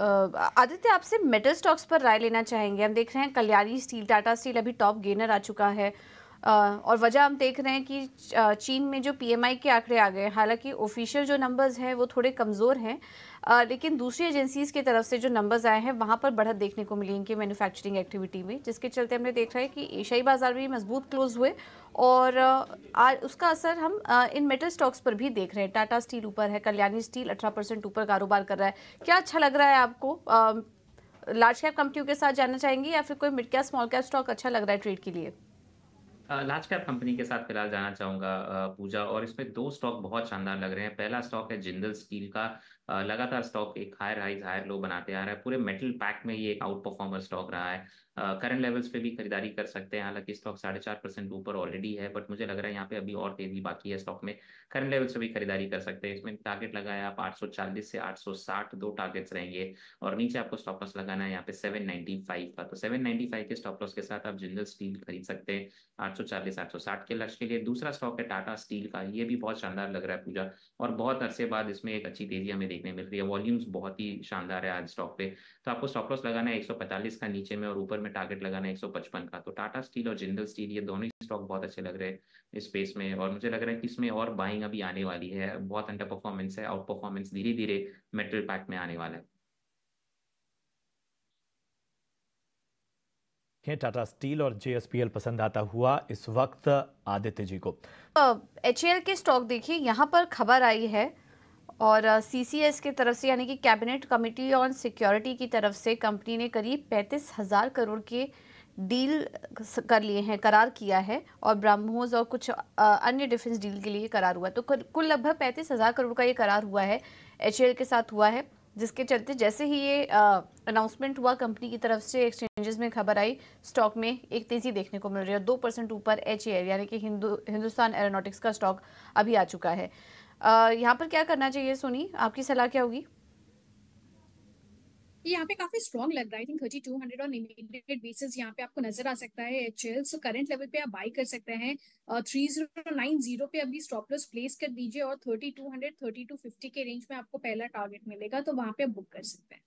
आदित्य आपसे metal stocks पर राय लेना चाहेंगे हम देख रहे हैं कल्याणी स्टील टाटा स्टील अभी टॉप गेनर आ चुका है और वजह हम देख रहे हैं कि चीन में जो पीएमआई के आंकड़े आ गए हालांकि ऑफिशियल जो नंबर्स हैं वो थोड़े कमज़ोर हैं लेकिन दूसरी एजेंसीज़ की तरफ से जो नंबर्स आए हैं वहाँ पर बढ़त देखने को मिली इनकी मैन्युफैक्चरिंग एक्टिविटी में जिसके चलते हमने देख रहा है कि एशियाई बाज़ार भी मजबूत क्लोज हुए और आज उसका असर हम इन मेटल स्टॉक्स पर भी देख रहे हैं टाटा स्टील ऊपर है कल्याणी स्टील अठारह परसेंट ऊपर कारोबार कर रहा है क्या अच्छा लग रहा है आपको लार्ज कैप कंपनियों के साथ जाना चाहेंगे या फिर कोई mid cap small cap stock अच्छा लग रहा है ट्रेड के लिए लार्ज कैप कंपनी के साथ फिलहाल जाना चाहूंगा पूजा और इसमें दो स्टॉक बहुत शानदार लग रहे हैं पहला स्टॉक है जिंदल स्टील का लगातार स्टॉक एक हायर हाई हायर लो बनाते आ रहा है पूरे मेटल पैक में ये एक आउट परफॉर्मर स्टॉक रहा है करंट लेवल्स पे भी खरीदारी कर सकते हैं हालांकि स्टॉक साढ़े चार परसेंट ऊपर ऑलरेडी है बट मुझे लग रहा है यहाँ पे अभी और तेजी बाकी है स्टॉक में करंट लेवल पे भी खरीदारी कर सकते हैं इसमें टारगेट लगाया आप आठ से आठ दो टारगेट्स रहेंगे और नीचे आपको स्टॉप लॉस लगाना है यहाँ पे सेवन का तो सेवन के स्टॉप लॉस के साथ आप जिंदल स्टील खरीद सकते हैं आठ चालीस सात सौ साठ के लक्ष्य के लिए दूसरा स्टॉक है टाटा स्टील का ये भी बहुत शानदार लग रहा है पूजा और बहुत अरसे बाद इसमें एक अच्छी तेजी हमें देखने मिल रही है वॉल्यूम्स बहुत ही शानदार है आज स्टॉक पे तो आपको स्टॉप लॉस लगाना है एक का नीचे में और ऊपर में टारगेट लगाना है एक का तो टाटा स्टील और जिंदल स्टील ये दोनों ही स्टॉक बहुत अच्छे लग रहे हैं इस स्पेस में और मुझे लग रहा है कि इसमें और बाइंग अभी आने वाली है बहुत अंडर परफॉर्मेंस है आउट परफॉर्मेंस धीरे धीरे मेटल पैक में आने वाला है हैं टाटा स्टील और जेएसपीएल पसंद आता हुआ इस वक्त आदित्य जी को एच uh, के स्टॉक देखिए यहाँ पर खबर आई है और सीसीएस uh, की तरफ से यानी कि कैबिनेट कमेटी ऑन सिक्योरिटी की तरफ से कंपनी ने करीब पैंतीस हज़ार करोड़ के डील कर लिए हैं करार किया है और ब्राह्मोज और कुछ अन्य डिफेंस डील के लिए करार हुआ तो कुल लगभग पैंतीस हज़ार करोड़ का ये करार हुआ है एच के साथ हुआ है जिसके चलते जैसे ही ये अनाउंसमेंट हुआ कंपनी की तरफ से एक्सचेंजेस में खबर आई स्टॉक में एक तेज़ी देखने को मिल रही है दो परसेंट ऊपर एच यानी कि हिंदू हिंदुस्तान एरोनॉटिक्स का स्टॉक अभी आ चुका है यहाँ पर क्या करना चाहिए सोनी आपकी सलाह क्या होगी यहाँ पे काफी स्ट्रॉन्ग लग रहा है thirty two hundred on immediate basis यहाँ पे आपको नजर आ सकता है H L so current level पे आप बाई कर सकते हैं थ्री जीरो नाइन जीरो पे अभी स्टॉप लॉस प्लेस कर दीजिए और thirty two hundred thirty two fifty के रेंज में आपको पहला टारगेट मिलेगा तो वहां पे आप बुक कर सकते हैं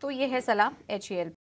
तो ये है सलाह एच